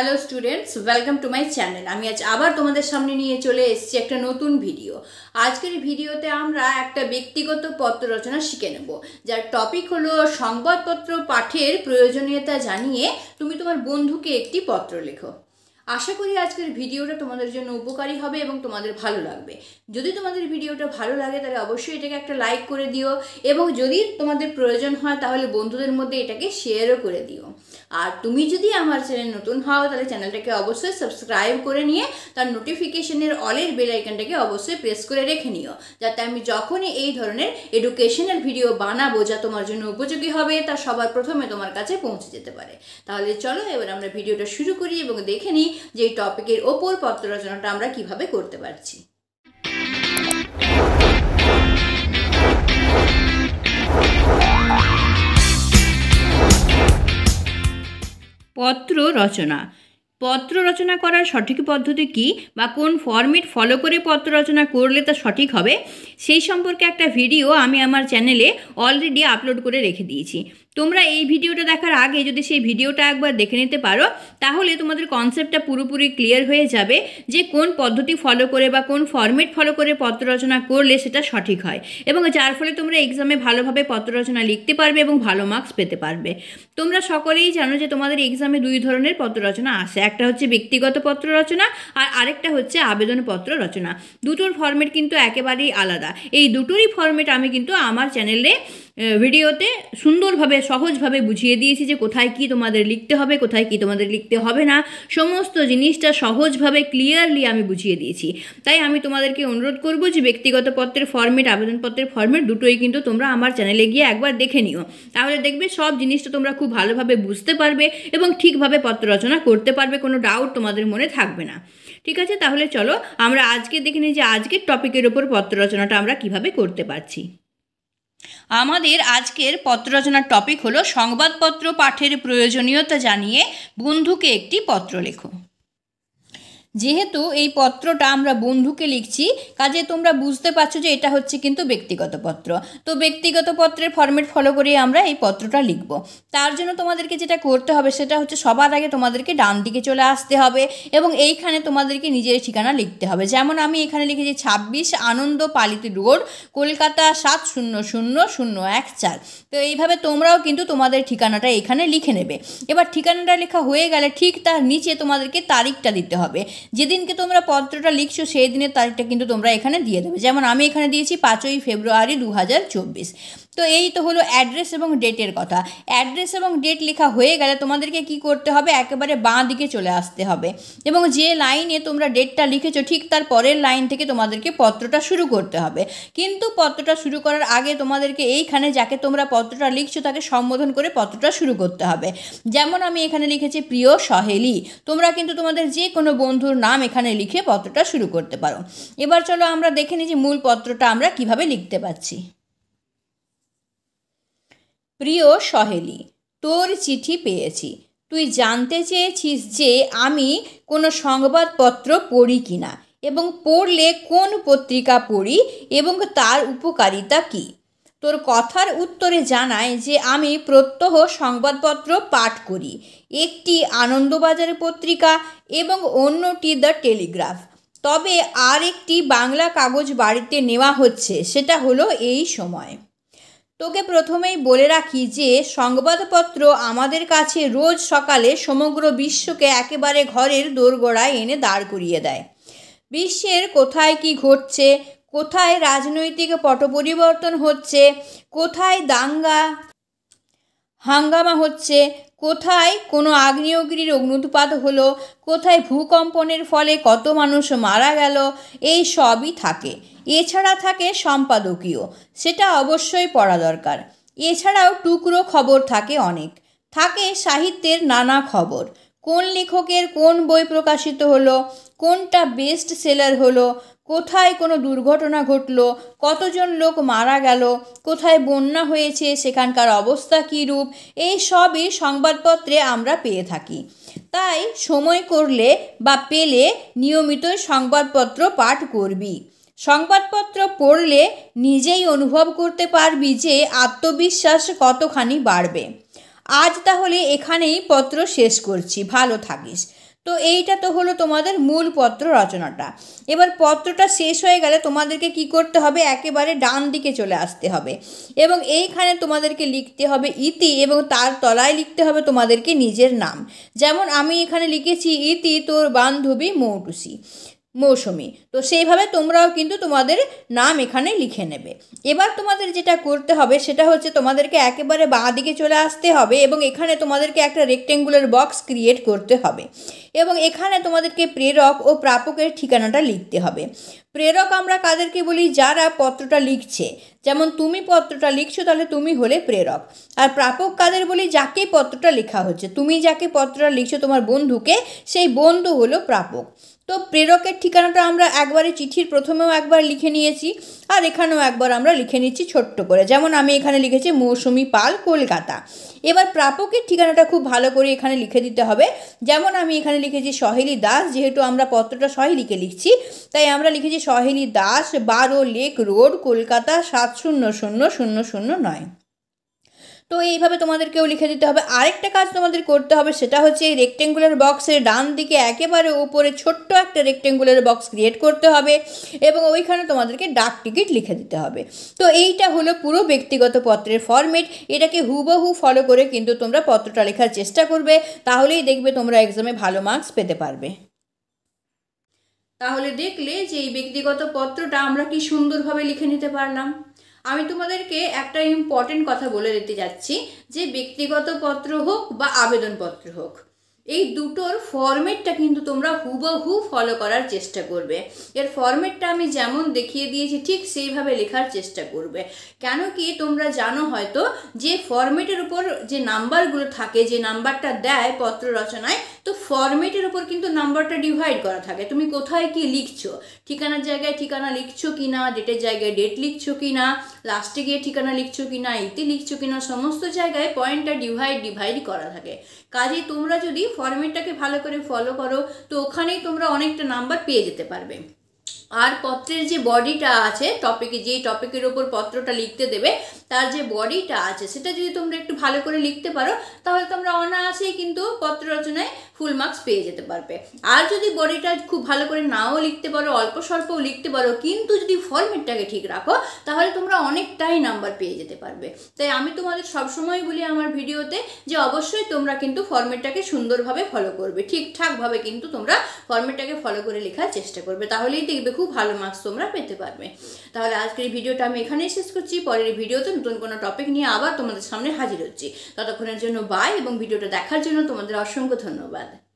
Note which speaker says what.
Speaker 1: hello students welcome to my channel আমি আজ আবার তোমাদের সামনে নিয়ে চলে এসেছি একটা নতুন ভিডিও আজকের ভিডিওতে আমরা একটা ব্যক্তিগত পত্র রচনা শিখে নেব যার টপিক হলো সংবাদপত্র পাঠের প্রয়োজনীয়তা জানিয়ে তুমি তোমার বন্ধুকে একটি পত্র লেখো আশা করি আজকের ভিডিওটা তোমাদের জন্য উপকারী হবে এবং তোমাদের ভালো লাগবে যদি তোমাদের ভিডিওটা ভালো লাগে তাহলে অবশ্যই এটাকে একটা লাইক করে দিও এবং যদি তোমাদের প্রয়োজন হয় তাহলে বন্ধুদের মধ্যে এটাকে শেয়ারও করে দিও আর তুমি যদি আমার চ্যানেল নতুন হও তাহলে চ্যানেলটাকে অবশ্যই সাবস্ক্রাইব করে নিয়ে তার নোটিফিকেশনের অলের বেল আইকনটাকে অবশ্যই প্রেস করে রেখে নিও যাতে আমি যখনই এই ধরনের এডুকেশনাল ভিডিও বানাবো যা তোমার জন্য উপযোগী হবে তা সবার প্রথমে তোমার কাছে পৌঁছে যেতে পারে তাহলে চলো এবার আমরা ভিডিওটা শুরু করি এবং দেখে নিই যেই টপিকের ওপর পত্র রচনাটা আমরা কিভাবে করতে পারছি পত্র রচনা পত্র রচনা করার সঠিক পদ্ধতি কি বা কোন ফর্মেট ফলো করে পত্র রচনা করলে তা সঠিক হবে সেই সম্পর্কে একটা ভিডিও আমি আমার চ্যানেলে অলরেডি আপলোড করে রেখে দিয়েছি তোমরা এই ভিডিওটা দেখার আগে যদি সেই ভিডিওটা একবার দেখে নিতে পারো তাহলে তোমাদের কনসেপ্টটা পুরোপুরি ক্লিয়ার হয়ে যাবে যে কোন পদ্ধতি ফলো করে বা কোন ফর্মেট ফলো করে পত্র রচনা করলে সেটা সঠিক হয় এবং যার ফলে তোমরা এক্সামে ভালোভাবে পত্র রচনা লিখতে পারবে এবং ভালো মার্কস পেতে পারবে তোমরা সকলেই জানো যে তোমাদের এক্সামে দুই ধরনের পত্র রচনা আসে একটা হচ্ছে ব্যক্তিগত পত্র রচনা আর আরেকটা হচ্ছে আবেদনপত্র রচনা দুটোর ফর্মেট কিন্তু একেবারেই আলাদা এই দুটোরই ফর্মেট আমি কিন্তু আমার চ্যানেলে ভিডিওতে সুন্দরভাবে সহজভাবে বুঝিয়ে দিয়েছি যে কোথায় কি তোমাদের লিখতে হবে কোথায় কি তোমাদের লিখতে হবে না সমস্ত জিনিসটা সহজভাবে ক্লিয়ারলি আমি বুঝিয়ে দিয়েছি তাই আমি তোমাদেরকে অনুরোধ করব যে ব্যক্তিগত পত্রের ফর্মেট আবেদনপত্রের ফর্মেট দুটোই কিন্তু তোমরা আমার চ্যানেলে গিয়ে একবার দেখে নিও তাহলে দেখবে সব জিনিসটা তোমরা খুব ভালোভাবে বুঝতে পারবে এবং ঠিকভাবে পত্র রচনা করতে পারবে কোনো ডাউট তোমাদের মনে থাকবে না ঠিক আছে তাহলে চলো আমরা আজকে দেখে নিই যে আজকের টপিকের ওপর পত্র রচনাটা আমরা কিভাবে করতে পারছি আমাদের আজকের পত্র রচনার টপিক হলো সংবাদপত্র পাঠের প্রয়োজনীয়তা জানিয়ে বন্ধুকে একটি পত্র লেখো যেহেতু এই পত্রটা আমরা বন্ধুকে লিখছি কাজে তোমরা বুঝতে পারছো যে এটা হচ্ছে কিন্তু ব্যক্তিগত পত্র তো ব্যক্তিগত পত্রের ফর্মেট ফলো করে আমরা এই পত্রটা লিখব তার জন্য তোমাদেরকে যেটা করতে হবে সেটা হচ্ছে সবার আগে তোমাদেরকে ডান দিকে চলে আসতে হবে এবং এইখানে তোমাদেরকে নিজের ঠিকানা লিখতে হবে যেমন আমি এখানে লিখেছি ছাব্বিশ আনন্দ পালিত রোড কলকাতা সাত শূন্য শূন্য শূন্য এক চার তো এইভাবে তোমরাও কিন্তু তোমাদের ঠিকানাটা এখানে লিখে নেবে এবার ঠিকানাটা লেখা হয়ে গেলে ঠিক তার নিচে তোমাদেরকে তারিখটা দিতে হবে যেদিনকে তোমরা পত্রটা লিখছো সেই দিনের তারিখটা কিন্তু তোমরা এখানে দিয়ে দেবে যেমন আমি এখানে দিয়েছি পাঁচই ফেব্রুয়ারি দু হাজার চব্বিশ তো এই তো হলো অ্যাড্রেস এবং ডেটের কথা অ্যাড্রেস এবং ডেট লেখা হয়ে গেলে তোমাদেরকে কি করতে হবে একেবারে বাঁ দিকে চলে আসতে হবে এবং যে লাইনে তোমরা ডেটটা লিখেছো ঠিক তার পরের লাইন থেকে তোমাদেরকে পত্রটা শুরু করতে হবে কিন্তু পত্রটা শুরু করার আগে তোমাদেরকে এইখানে যাকে তোমরা পত্রটা লিখছো তাকে সম্বোধন করে পত্রটা শুরু করতে হবে যেমন আমি এখানে লিখেছি প্রিয় সহেলি তোমরা কিন্তু তোমাদের যে কোনো বন্ধুর নাম এখানে লিখে পত্রটা শুরু করতে পারো এবার চলো আমরা দেখে নিই যে মূল পত্রটা আমরা কিভাবে লিখতে পারছি প্রিয় সহেলি তোর চিঠি পেয়েছি তুই জানতে চেয়েছিস যে আমি কোনো সংবাদপত্র পড়ি কি না এবং পড়লে কোন পত্রিকা পড়ি এবং তার উপকারিতা কি তোর কথার উত্তরে জানায় যে আমি প্রত্যহ সংবাদপত্র পাঠ করি একটি আনন্দবাজার পত্রিকা এবং অন্যটি দ্য টেলিগ্রাফ তবে আর একটি বাংলা কাগজ বাড়িতে নেওয়া হচ্ছে সেটা হলো এই সময় তোকে প্রথমেই বলে রাখি যে সংবাদপত্র আমাদের কাছে রোজ সকালে সমগ্র বিশ্বকে একেবারে ঘরের দোরগোড়ায় এনে দাঁড় করিয়ে দেয় বিশ্বের কোথায় কি ঘটছে কোথায় রাজনৈতিক পট পরিবর্তন হচ্ছে কোথায় দাঙ্গা হাঙ্গামা হচ্ছে কোথায় কোনো আগ্নেয়গিরির অগ্নুৎপাত হলো কোথায় ভূকম্পনের ফলে কত মানুষ মারা গেল এই সবই থাকে এছাড়া থাকে সম্পাদকীয় সেটা অবশ্যই পড়া দরকার এছাড়াও টুকরো খবর থাকে অনেক থাকে সাহিত্যের নানা খবর কোন লেখকের কোন বই প্রকাশিত হলো কোনটা বেস্ট সেলার হলো কোথায় কোনো দুর্ঘটনা ঘটলো কতজন লোক মারা গেল কোথায় বন্যা হয়েছে সেখানকার অবস্থা কী রূপ এই সবই সংবাদপত্রে আমরা পেয়ে থাকি তাই সময় করলে বা পেলে নিয়মিত সংবাদপত্র পাঠ করবি সংবাদপত্র পড়লে নিজেই অনুভব করতে পারবি যে আত্মবিশ্বাস কতখানি বাড়বে আজ তাহলে এখানেই পত্র শেষ করছি ভালো থাকিস তো এইটা তো হলো তোমাদের মূল পত্র রচনাটা এবার পত্রটা শেষ হয়ে গেলে তোমাদেরকে কি করতে হবে একেবারে ডান দিকে চলে আসতে হবে এবং এইখানে তোমাদেরকে লিখতে হবে ইতি এবং তার তলায় লিখতে হবে তোমাদেরকে নিজের নাম যেমন আমি এখানে লিখেছি ইতি তোর বান্ধবী মৌটুসি মৌসুমি তো সেইভাবে তোমরাও কিন্তু তোমাদের নাম এখানে লিখে নেবে এবার তোমাদের যেটা করতে হবে সেটা হচ্ছে তোমাদেরকে একেবারে বাঁ দিকে চলে আসতে হবে এবং এখানে তোমাদেরকে একটা রেক্টেঙ্গুলার বক্স ক্রিয়েট করতে হবে এবং এখানে তোমাদেরকে প্রেরক ও প্রাপকের ঠিকানাটা লিখতে হবে প্রেরক আমরা কাদেরকে বলি যারা পত্রটা লিখছে যেমন তুমি পত্রটা লিখছো তাহলে তুমি হলে প্রেরক আর প্রাপক কাদের বলি যাকে পত্রটা লেখা হচ্ছে তুমি যাকে পত্রটা লিখছো তোমার বন্ধুকে সেই বন্ধু হলো প্রাপক তো প্রেরকের ঠিকানাটা আমরা একবারে চিঠির প্রথমেও একবার লিখে নিয়েছি আর এখানেও একবার আমরা লিখে নিচ্ছি ছোট্ট করে যেমন আমি এখানে লিখেছি মৌসুমি পাল কলকাতা এবার প্রাপকের ঠিকানাটা খুব ভালো করে এখানে লিখে দিতে হবে যেমন আমি এখানে লিখেছি সহেলি দাস যেহেতু আমরা পত্রটা সহেলিকে লিখছি তাই আমরা লিখেছি সহেলি দাস বারো লেক রোড কলকাতা সাত শূন্য শূন্য শূন্য শূন্য নয় তো এইভাবে তোমাদেরকেও লিখে দিতে হবে আরেকটা কাজ তোমাদের করতে হবে সেটা হচ্ছে এই রেক্টেঙ্গুলার বক্সের ডান দিকে একেবারে উপরে ছোট্ট একটা রেক্টেঙ্গুলার বক্স ক্রিয়েট করতে হবে এবং ওইখানে তোমাদেরকে ডাক টিকিট লিখে দিতে হবে তো এইটা হলো পুরো ব্যক্তিগত পত্রের ফর্মেট এটাকে হুবহু ফলো করে কিন্তু তোমরা পত্রটা লেখার চেষ্টা করবে তাহলেই দেখবে তোমরা এক্সামে ভালো মার্কস পেতে পারবে তাহলে দেখলে যে এই ব্যক্তিগত পত্রটা আমরা কি সুন্দরভাবে লিখে নিতে পারলাম আমি তোমাদেরকে একটা ইম্পর্টেন্ট কথা বলে দিতে যাচ্ছি যে ব্যক্তিগত পত্র হোক বা আবেদনপত্র হোক এই দুটোর ফরম্যাটটা কিন্তু তোমরা হুবহু ফলো করার চেষ্টা করবে এর ফরম্যাটটা আমি যেমন দেখিয়ে দিয়েছি ঠিক সেইভাবে লেখার চেষ্টা করবে কেন কি তোমরা জানো হয়তো যে ফরম্যাটের উপর যে নাম্বারগুলো থাকে যে নাম্বারটা দেয় পত্র রচনায় তো ফরম্যাটের ওপর কিন্তু নাম্বারটা ডিভাইড করা থাকে তুমি কোথায় কি লিখছো ঠিকানার জায়গায় ঠিকানা লিখছো কি না ডেটের জায়গায় ডেট লিখছো কি না লাস্টে গিয়ে ঠিকানা লিখছো কি না ইতি লিখছো কি না সমস্ত জায়গায় পয়েন্টটা ডিভাইড ডিভাইড করা থাকে কাজে তোমরা যদি ফরম্যাটটাকে ভালো করে ফলো করো তো ওখানেই তোমরা অনেকটা নাম্বার পেয়ে যেতে পারবে আর পত্রের যে বডিটা আছে টপিকে যেই টপিকের ওপর পত্রটা লিখতে দেবে তার যে বডিটা আছে সেটা যদি তোমরা একটু ভালো করে লিখতে পারো তাহলে তোমরা অনায়াসেই কিন্তু পত্র রচনায় ফুল মার্কস পেয়ে যেতে পারবে আর যদি বডিটা খুব ভালো করে নাও লিখতে পারো অল্প স্বল্পও লিখতে পারো কিন্তু যদি ফর্মেটটাকে ঠিক রাখো তাহলে তোমরা অনেকটাই নাম্বার পেয়ে যেতে পারবে তাই আমি তোমাদের সবসময় বলি আমার ভিডিওতে যে অবশ্যই তোমরা কিন্তু ফর্মেটটাকে সুন্দরভাবে ফলো করবে ঠিকঠাকভাবে কিন্তু তোমরা ফর্মেটটাকে ফলো করে লেখার চেষ্টা করবে তাহলেই দেখবে খুব ভালো মার্কস তোমরা পেতে পারবে তাহলে আজকের ভিডিওটা আমি এখানেই শেষ করছি পরের ভিডিওতে নতুন কোনো টপিক নিয়ে আবার তোমাদের সামনে হাজির হচ্ছি ততক্ষণের জন্য বাই এবং ভিডিওটা দেখার জন্য তোমাদের অসংখ্য ধন্যবাদ